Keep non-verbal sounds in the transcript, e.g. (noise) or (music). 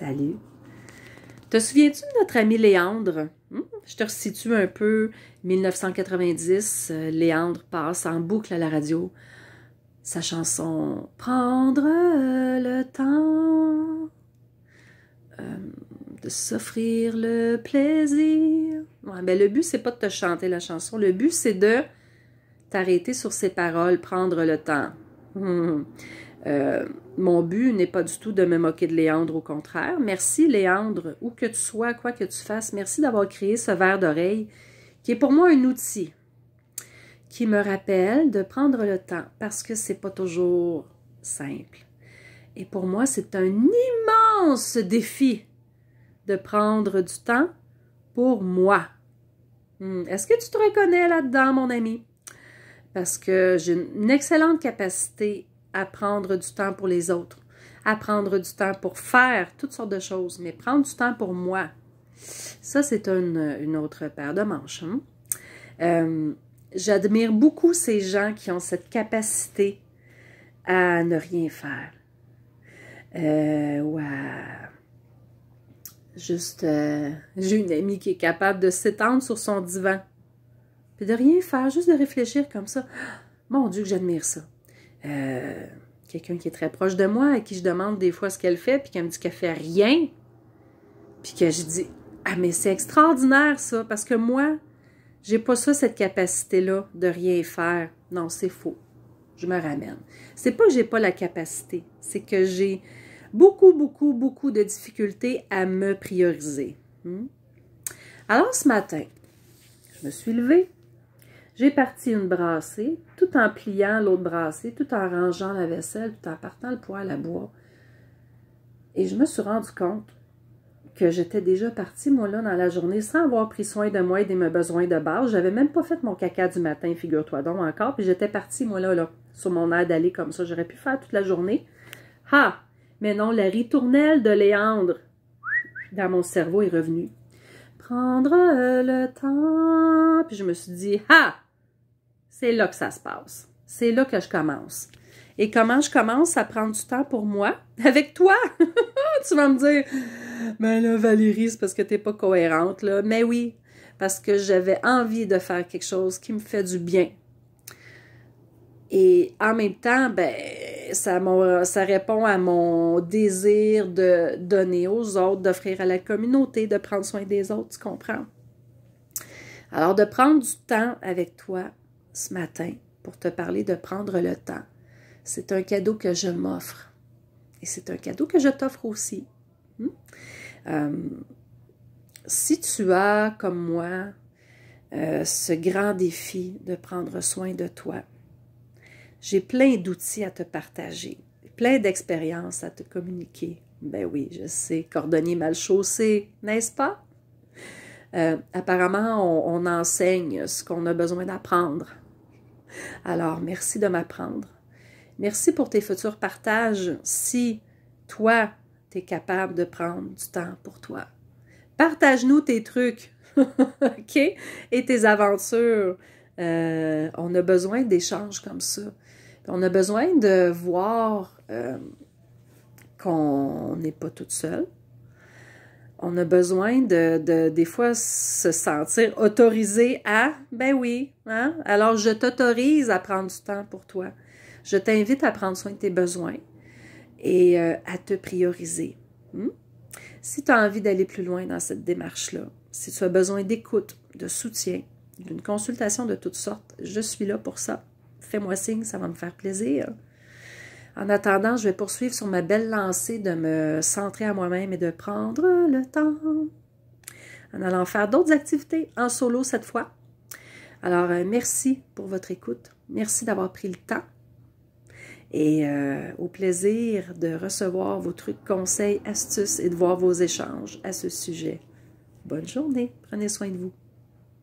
Salut. Te souviens-tu de notre ami Léandre? Hmm? Je te resitue un peu. 1990, euh, Léandre passe en boucle à la radio. Sa chanson Prendre euh, le temps euh, de s'offrir le plaisir. Ben, le but, c'est pas de te chanter la chanson. Le but, c'est de t'arrêter sur ses paroles, prendre le temps. Hum, hum, hum. Euh, mon but n'est pas du tout de me moquer de Léandre, au contraire. Merci Léandre, où que tu sois, quoi que tu fasses, merci d'avoir créé ce verre d'oreille qui est pour moi un outil qui me rappelle de prendre le temps parce que c'est pas toujours simple. Et pour moi, c'est un immense défi de prendre du temps pour moi. Hmm, est-ce que tu te reconnais là-dedans, mon ami? Parce que j'ai une excellente capacité à prendre du temps pour les autres, à prendre du temps pour faire toutes sortes de choses, mais prendre du temps pour moi. Ça, c'est une, autre paire de manches. Hein. Euh, j'admire beaucoup ces gens qui ont cette capacité à ne rien faire. Euh, juste... Euh, j'ai une amie qui est capable de s'étendre sur son divan. et de rien faire, juste de réfléchir comme ça. Mon Dieu, que j'admire ça. Euh, quelqu'un qui est très proche de moi, à qui je demande des fois ce qu'elle fait, puis qu'elle me dit qu'elle fait rien, puis que je dis Ah, mais c'est extraordinaire ça, parce que moi, j'ai pas ça, cette capacité-là de rien faire. Non, c'est faux. Je me ramène. C'est pas que j'ai pas la capacité, c'est que j'ai beaucoup, beaucoup, beaucoup de difficultés à me prioriser. Hmm? Alors ce matin, je me suis levée, j'ai parti une brassée, tout en pliant l'autre brassée, tout en rangeant la vaisselle, tout en partant le poêle à bois. Et je me suis rendu compte que j'étais déjà partie, moi, là, dans la journée, sans avoir pris soin de moi et de mes besoins de base. J'avais même pas fait mon caca du matin, figure-toi donc encore, puis j'étais partie, moi, là, là, sur mon air d'aller comme ça. J'aurais pu faire toute la journée. Ha! Ah! Mais non, la ritournelle de Léandre dans mon cerveau est revenue. Prendre le temps. Puis je me suis dit, ha! Ah! c'est là que ça se passe. C'est là que je commence. Et comment je commence à prendre du temps pour moi? (laughs) Avec toi! (laughs) tu vas me dire, mais ben là, Valérie, c'est parce que tu n'es pas cohérente, là. Mais oui, parce que j'avais envie de faire quelque chose qui me fait du bien. Et en même temps, ben, ça, ça répond à mon désir de donner aux autres, d'offrir à la communauté, de prendre soin des autres, tu comprends? Alors, de prendre du temps avec toi, ce matin pour te parler de prendre le temps. C'est un cadeau que je m'offre. Et c'est un cadeau que je t'offre aussi. Hmm? Euh, si tu as, comme moi, euh, ce grand défi de prendre soin de toi, j'ai plein d'outils à te partager, plein d'expériences à te communiquer. Ben oui, je sais, cordonnier mal chaussé, n'est-ce pas? Euh, apparemment, on, enseigne ce qu'on a besoin d'apprendre alors, merci de m'apprendre. Merci pour tes futurs partages si toi, tu es capable de prendre du temps pour toi. Partage-nous tes trucs, (laughs) Et tes aventures. Euh, on a besoin d'échanges comme ça. On a besoin de voir euh, qu'on n'est pas toute seule, on a besoin de, des fois se sentir autorisé à, ben oui, hein? alors je t'autorise à prendre du temps pour toi. Je t'invite à prendre soin de tes besoins et euh, à te prioriser. Hmm? Si tu as envie d'aller plus loin dans cette démarche-là, si tu as besoin d'écoute, de soutien, d'une consultation de toutes sortes, je suis là pour ça. Fais-moi signe, ça va me faire plaisir. En attendant, je vais poursuivre sur ma belle lancée de me centrer à moi-même et de prendre le temps en allant faire d'autres activités en solo cette fois. Alors, euh, merci pour votre écoute. Merci d'avoir pris le temps. Et euh, au plaisir de recevoir vos trucs, conseils, astuces et de voir vos échanges à ce sujet. Bonne journée. Prenez soin de vous.